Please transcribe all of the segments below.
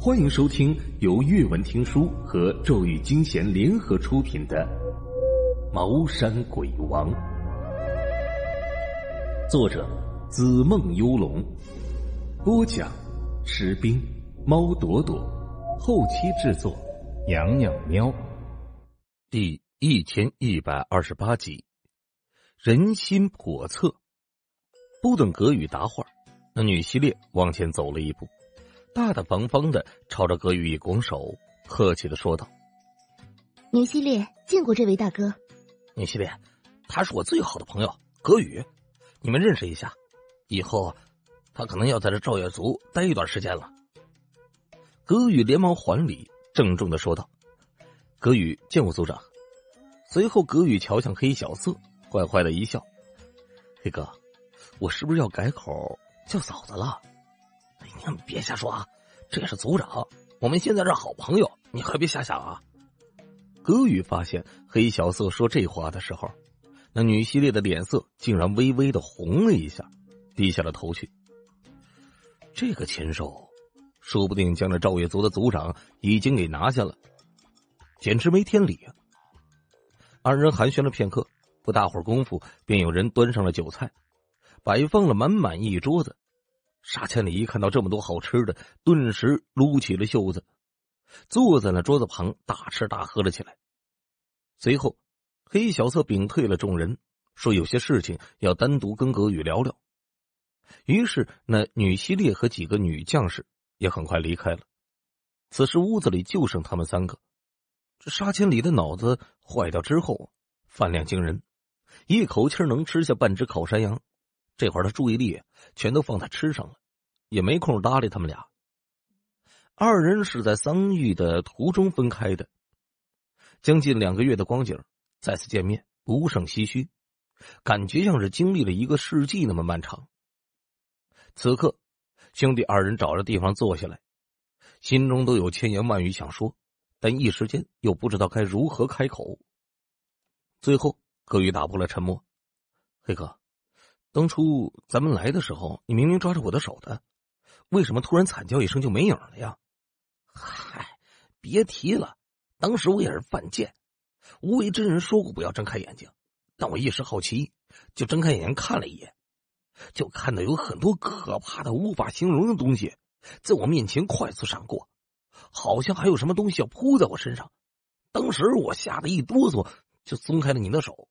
欢迎收听由阅文听书和咒语惊贤联合出品的《茅山鬼王》，作者：紫梦幽龙，播讲：石冰、猫朵朵，后期制作：娘娘喵。第一千一百二十八集，人心叵测。不等葛宇答话，那女系列往前走了一步。大大方方的朝着葛宇一拱手，客气的说道：“宁西烈，见过这位大哥。”宁西烈，他是我最好的朋友葛宇，你们认识一下。以后他可能要在这赵月族待一段时间了。葛宇连忙还礼，郑重的说道：“葛宇见过族长。”随后葛宇瞧向黑小色，坏坏的一笑：“黑哥，我是不是要改口叫嫂子了？”你别瞎说啊！这是族长，我们现在是好朋友，你可别瞎想啊！戈宇发现黑小色说这话的时候，那女系列的脸色竟然微微的红了一下，低下了头去。这个禽兽，说不定将这赵月族的族长已经给拿下了，简直没天理啊！二人寒暄了片刻，不大会儿功夫，便有人端上了酒菜，摆放了满满一桌子。沙千里一看到这么多好吃的，顿时撸起了袖子，坐在了桌子旁大吃大喝了起来。随后，黑小色屏退了众人，说有些事情要单独跟葛宇聊聊。于是，那女西烈和几个女将士也很快离开了。此时屋子里就剩他们三个。这沙千里的脑子坏掉之后，饭量惊人，一口气能吃下半只烤山羊。这会儿他注意力全都放在吃上了，也没空搭理他们俩。二人是在桑榆的途中分开的，将近两个月的光景，再次见面不胜唏嘘，感觉像是经历了一个世纪那么漫长。此刻，兄弟二人找着地方坐下来，心中都有千言万语想说，但一时间又不知道该如何开口。最后，可宇打破了沉默：“黑哥。”当初咱们来的时候，你明明抓着我的手的，为什么突然惨叫一声就没影了呀？嗨，别提了，当时我也是犯贱。无为真人说过不要睁开眼睛，但我一时好奇，就睁开眼睛看了一眼，就看到有很多可怕的、无法形容的东西在我面前快速闪过，好像还有什么东西要扑在我身上。当时我吓得一哆嗦，就松开了你的手，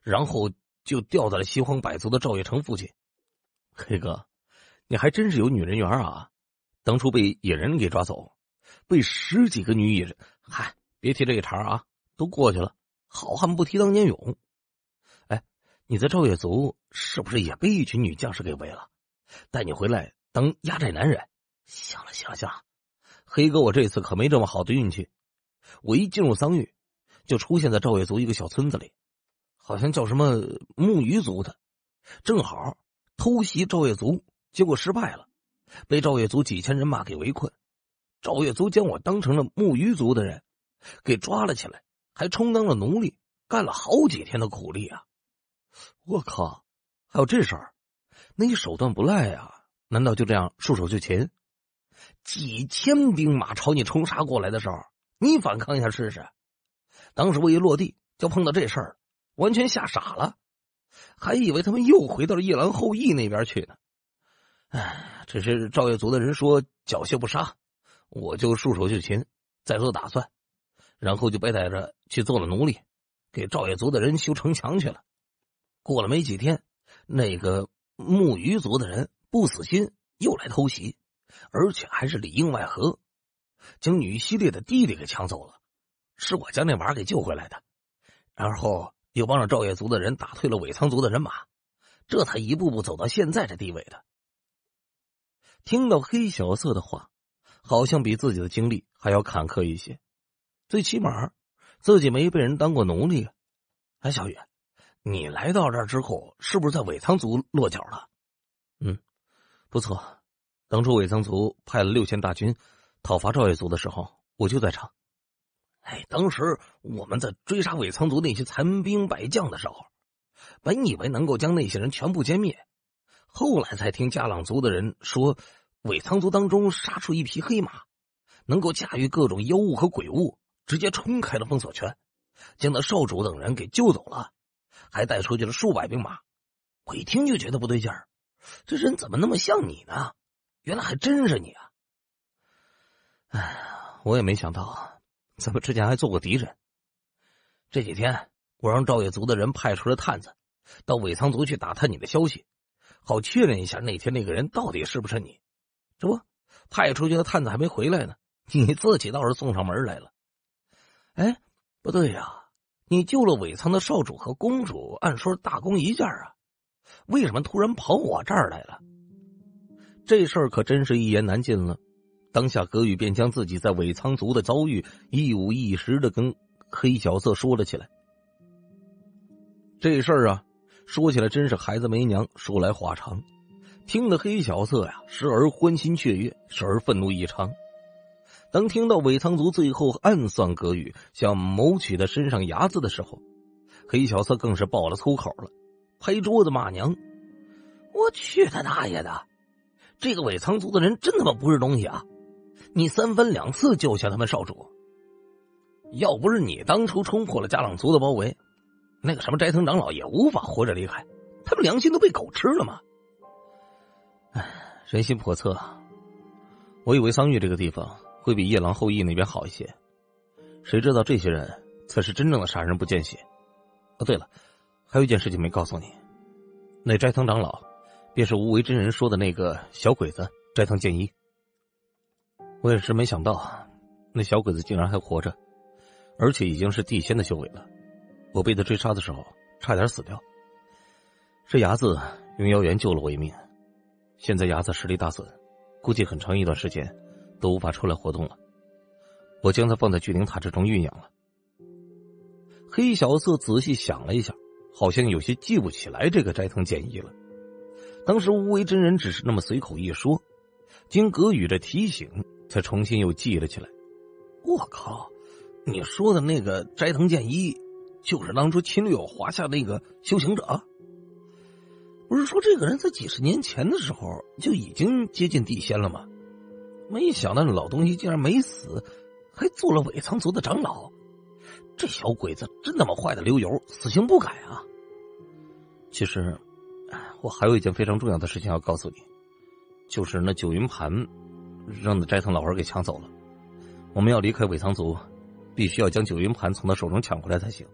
然后。就掉在了西荒百族的赵月城附近，黑哥，你还真是有女人缘啊！当初被野人给抓走，被十几个女野人……嗨，别提这一茬啊，都过去了，好汉不提当年勇。哎，你在赵月族是不是也被一群女将士给围了？带你回来当压寨男人？行了行了行，了。黑哥，我这次可没这么好的运气。我一进入桑域，就出现在赵月族一个小村子里。好像叫什么木鱼族的，正好偷袭赵月族，结果失败了，被赵月族几千人马给围困。赵月族将我当成了木鱼族的人，给抓了起来，还充当了奴隶，干了好几天的苦力啊！我靠，还有这事儿？那你手段不赖啊！难道就这样束手就擒？几千兵马朝你冲杀过来的时候，你反抗一下试试？当时我一落地就碰到这事儿。完全吓傻了，还以为他们又回到了夜郎后裔那边去呢。唉，只是赵月族的人说缴械不杀，我就束手就擒，再做打算，然后就被带着去做了奴隶，给赵月族的人修城墙去了。过了没几天，那个木鱼族的人不死心，又来偷袭，而且还是里应外合，将女系列的弟弟给抢走了。是我将那娃给救回来的，然后。就帮着赵月族的人打退了伪仓族的人马，这才一步步走到现在这地位的。听到黑小色的话，好像比自己的经历还要坎坷一些。最起码，自己没被人当过奴隶。哎，小雨，你来到这儿之后，是不是在伪仓族落脚了？嗯，不错。当初伪仓族派了六千大军讨伐赵月族的时候，我就在场。哎，当时我们在追杀伪苍族那些残兵败将的时候，本以为能够将那些人全部歼灭，后来才听加朗族的人说，伪苍族当中杀出一匹黑马，能够驾驭各种妖物和鬼物，直接冲开了封锁圈，将那少主等人给救走了，还带出去了数百兵马。我一听就觉得不对劲儿，这人怎么那么像你呢？原来还真是你啊！哎我也没想到啊。咱们之前还做过敌人，这几天我让赵野族的人派出了探子，到尾仓族去打探你的消息，好确认一下那天那个人到底是不是你。这不，派出去的探子还没回来呢，你自己倒是送上门来了。哎，不对呀，你救了尾仓的少主和公主，按说大功一件啊，为什么突然跑我这儿来了？这事儿可真是一言难尽了。当下，葛宇便将自己在伪仓族的遭遇一五一十的跟黑小色说了起来。这事儿啊，说起来真是孩子没娘，说来话长。听得黑小色呀，时而欢欣雀跃，时而愤怒异常。当听到伪仓族最后暗算葛宇，想谋取他身上牙子的时候，黑小色更是爆了粗口了，拍桌子骂娘：“我去他大爷的！这个伪仓族的人真他妈不是东西啊！”你三番两次救下他们少主，要不是你当初冲破了加朗族的包围，那个什么斋藤长老也无法活着离开。他们良心都被狗吃了吗？唉，人心叵测。我以为桑域这个地方会比夜郎后裔那边好一些，谁知道这些人才是真正的杀人不见血。哦，对了，还有一件事情没告诉你，那斋藤长老便是无为真人说的那个小鬼子斋藤健一。我也是没想到，那小鬼子竟然还活着，而且已经是地仙的修为了。我被他追杀的时候，差点死掉。这牙子用妖元救了我一命，现在牙子实力大损，估计很长一段时间都无法出来活动了。我将他放在聚灵塔之中酝酿了。黑小色仔细想了一下，好像有些记不起来这个斋藤建一了。当时无为真人只是那么随口一说，经葛宇的提醒。才重新又记了起来。我靠！你说的那个斋藤健一，就是当初侵略我华夏那个修行者。不是说这个人在几十年前的时候就已经接近地仙了吗？没想到那老东西竟然没死，还做了尾藏族的长老。这小鬼子真他妈坏的流油，死性不改啊！其实，我还有一件非常重要的事情要告诉你，就是那九云盘。让那斋藤老儿给抢走了，我们要离开尾藏族，必须要将九云盘从他手中抢回来才行。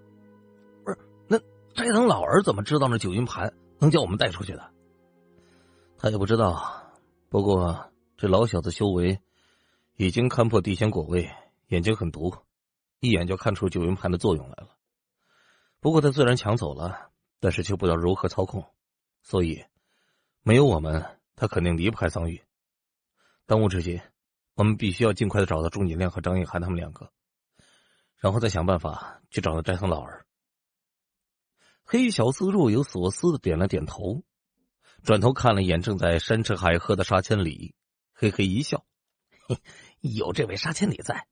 不是，那斋藤老儿怎么知道那九云盘能叫我们带出去的？他也不知道。不过这老小子修为已经堪破地仙果位，眼睛很毒，一眼就看出九云盘的作用来了。不过他虽然抢走了，但是却不知道如何操控，所以没有我们，他肯定离不开桑玉。当务之急，我们必须要尽快的找到钟锦亮和张一涵他们两个，然后再想办法去找到斋藤老儿。黑小四若有所思的点了点头，转头看了一眼正在山吃海喝的沙千里，嘿嘿一笑：“有这位沙千里在，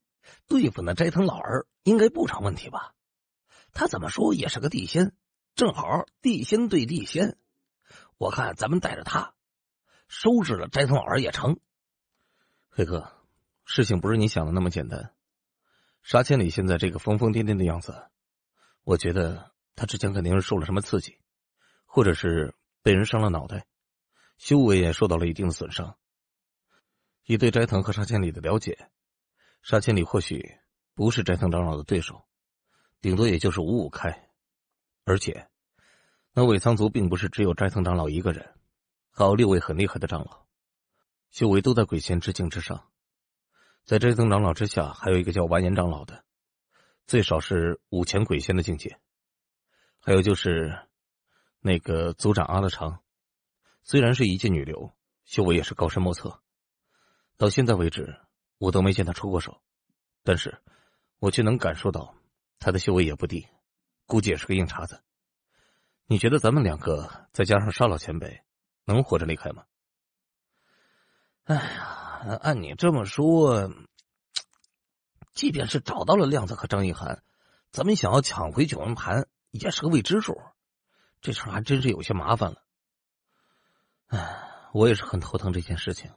对付那斋藤老儿应该不成问题吧？他怎么说也是个地仙，正好地仙对地仙，我看咱们带着他，收拾了斋藤老儿也成。”黑哥，事情不是你想的那么简单。沙千里现在这个疯疯癫癫的样子，我觉得他之前肯定是受了什么刺激，或者是被人伤了脑袋，修为也受到了一定的损伤。以对斋藤和沙千里的了解，沙千里或许不是斋藤长老的对手，顶多也就是五五开。而且，那尾仓族并不是只有斋藤长老一个人，还有六位很厉害的长老。修为都在鬼仙之境之上，在这尊长老之下，还有一个叫完颜长老的，最少是五千鬼仙的境界。还有就是那个族长阿乐长，虽然是一介女流，修为也是高深莫测。到现在为止，我都没见他出过手，但是我却能感受到他的修为也不低，估计也是个硬茬子。你觉得咱们两个再加上沙老前辈，能活着离开吗？哎呀，按你这么说，即便是找到了亮子和张一涵，咱们想要抢回九纹盘也是个未知数。这事儿还真是有些麻烦了。哎，我也是很头疼这件事情，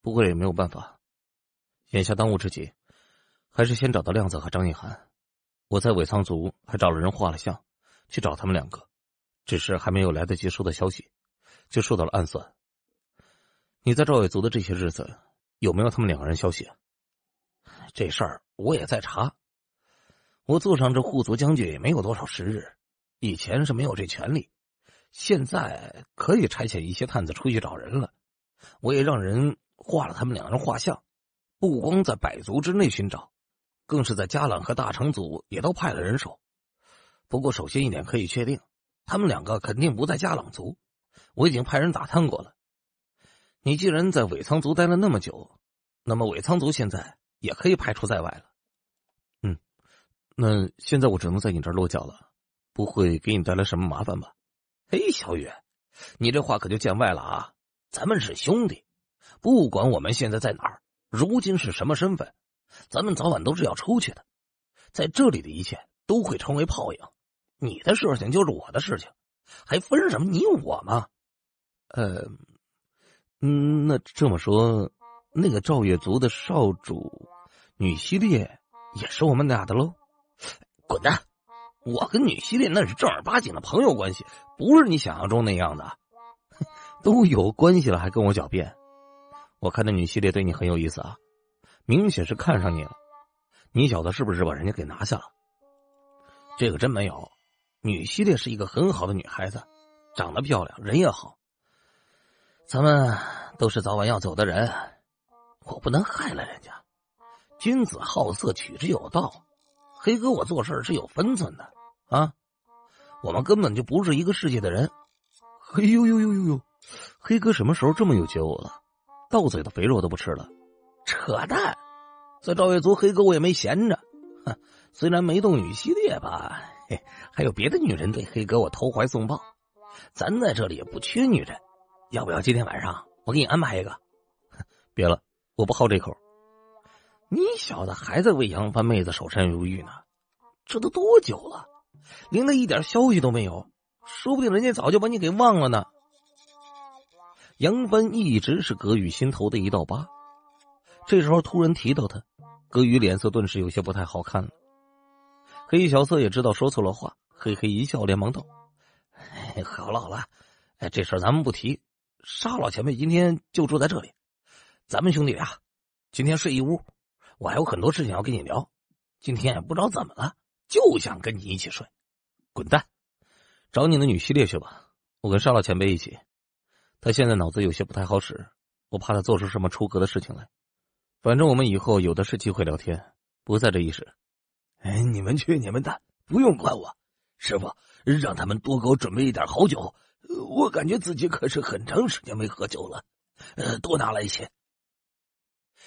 不过也没有办法。眼下当务之急，还是先找到亮子和张一涵。我在尾仓族还找了人画了像，去找他们两个，只是还没有来得及收到消息，就受到了暗算。你在赵伟族的这些日子，有没有他们两个人消息？这事儿我也在查。我做上这护族将军也没有多少时日，以前是没有这权利，现在可以差遣一些探子出去找人了。我也让人画了他们两人画像，不光在百族之内寻找，更是在加朗和大成族也都派了人手。不过，首先一点可以确定，他们两个肯定不在加朗族。我已经派人打探过了。你既然在尾仓族待了那么久，那么尾仓族现在也可以排除在外了。嗯，那现在我只能在你这儿落脚了，不会给你带来什么麻烦吧？嘿，小雨，你这话可就见外了啊！咱们是兄弟，不管我们现在在哪儿，如今是什么身份，咱们早晚都是要出去的，在这里的一切都会成为泡影。你的事情就是我的事情，还分什么你我吗？呃。嗯，那这么说，那个赵月族的少主女系列也是我们俩的喽？滚蛋！我跟女系列那是正儿八经的朋友关系，不是你想象中那样的。都有关系了，还跟我狡辩？我看那女系列对你很有意思啊，明显是看上你了。你小子是不是把人家给拿下了？这个真没有。女系列是一个很好的女孩子，长得漂亮，人也好。咱们都是早晚要走的人，我不能害了人家。君子好色，取之有道。黑哥，我做事是有分寸的啊。我们根本就不是一个世界的人。嘿呦呦呦呦呦，黑哥什么时候这么有觉悟了？到嘴的肥肉都不吃了？扯淡，在赵月族，黑哥我也没闲着。哼，虽然没动女系列吧，嘿，还有别的女人对黑哥我投怀送抱。咱在这里也不缺女人。要不要今天晚上我给你安排一个？别了，我不好这口。你小子还在为杨帆妹子守身如玉呢，这都多久了，连他一点消息都没有，说不定人家早就把你给忘了呢。杨帆一直是葛雨心头的一道疤，这时候突然提到他，葛雨脸色顿时有些不太好看了。黑小色也知道说错了话，嘿嘿一笑，连忙道：“好了好了，哎，这事儿咱们不提。”沙老前辈今天就住在这里，咱们兄弟俩今天睡一屋。我还有很多事情要跟你聊，今天也不知道怎么了，就想跟你一起睡。滚蛋，找你的女系列去吧！我跟沙老前辈一起，他现在脑子有些不太好使，我怕他做出什么出格的事情来。反正我们以后有的是机会聊天，不在这一时。哎，你们去你们的，不用管我。师傅，让他们多给我准备一点好酒。我感觉自己可是很长时间没喝酒了，呃，多拿来些。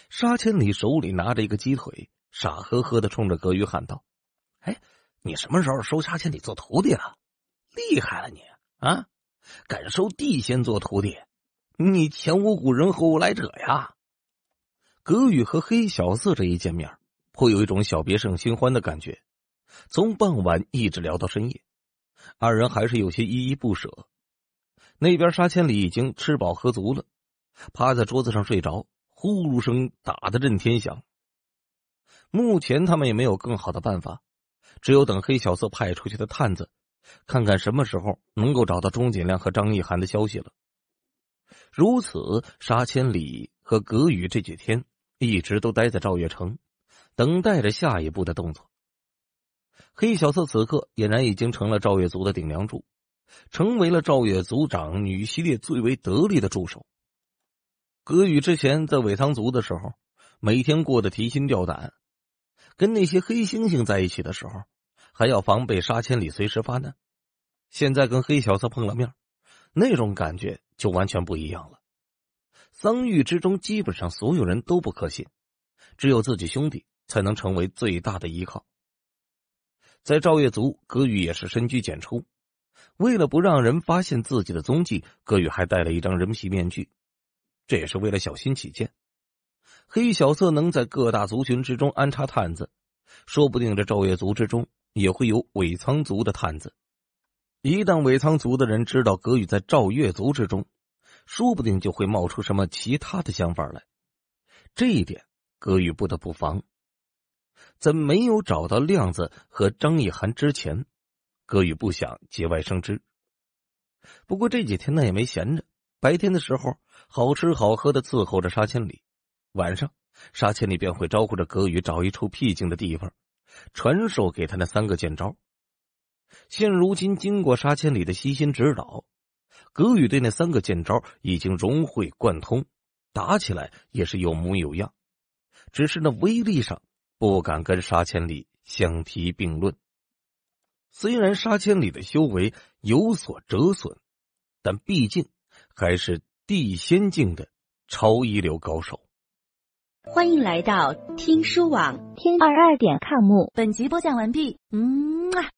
沙千里手里拿着一个鸡腿，傻呵呵的冲着葛雨喊道：“哎，你什么时候收沙千里做徒弟了？厉害了你啊！敢收地仙做徒弟，你前无古人后无来者呀！”葛雨和黑小四这一见面，颇有一种小别胜新欢的感觉，从傍晚一直聊到深夜，二人还是有些依依不舍。那边沙千里已经吃饱喝足了，趴在桌子上睡着，呼噜声打的震天响。目前他们也没有更好的办法，只有等黑小色派出去的探子，看看什么时候能够找到钟锦亮和张一涵的消息了。如此，沙千里和葛宇这几天一直都待在赵月城，等待着下一步的动作。黑小色此刻俨然已经成了赵月族的顶梁柱。成为了赵月族长女系列最为得力的助手。葛宇之前在尾藏族的时候，每天过得提心吊胆，跟那些黑猩猩在一起的时候，还要防备杀千里随时发难。现在跟黑小子碰了面，那种感觉就完全不一样了。桑域之中，基本上所有人都不可信，只有自己兄弟才能成为最大的依靠。在赵月族，葛宇也是深居简出。为了不让人发现自己的踪迹，葛宇还戴了一张人皮面具，这也是为了小心起见。黑小色能在各大族群之中安插探子，说不定这赵月族之中也会有尾仓族的探子。一旦尾仓族的人知道葛宇在赵月族之中，说不定就会冒出什么其他的想法来。这一点，葛宇不得不防。在没有找到亮子和张一涵之前。葛宇不想节外生枝，不过这几天呢也没闲着。白天的时候，好吃好喝的伺候着沙千里；晚上，沙千里便会招呼着葛宇找一处僻静的地方，传授给他那三个剑招。现如今，经过沙千里的悉心指导，葛宇对那三个剑招已经融会贯通，打起来也是有模有样。只是那威力上，不敢跟沙千里相提并论。虽然杀千里的修为有所折损，但毕竟还是地仙境的超一流高手。欢迎来到听书网，听二二点 com。本集播讲完毕。嗯啊。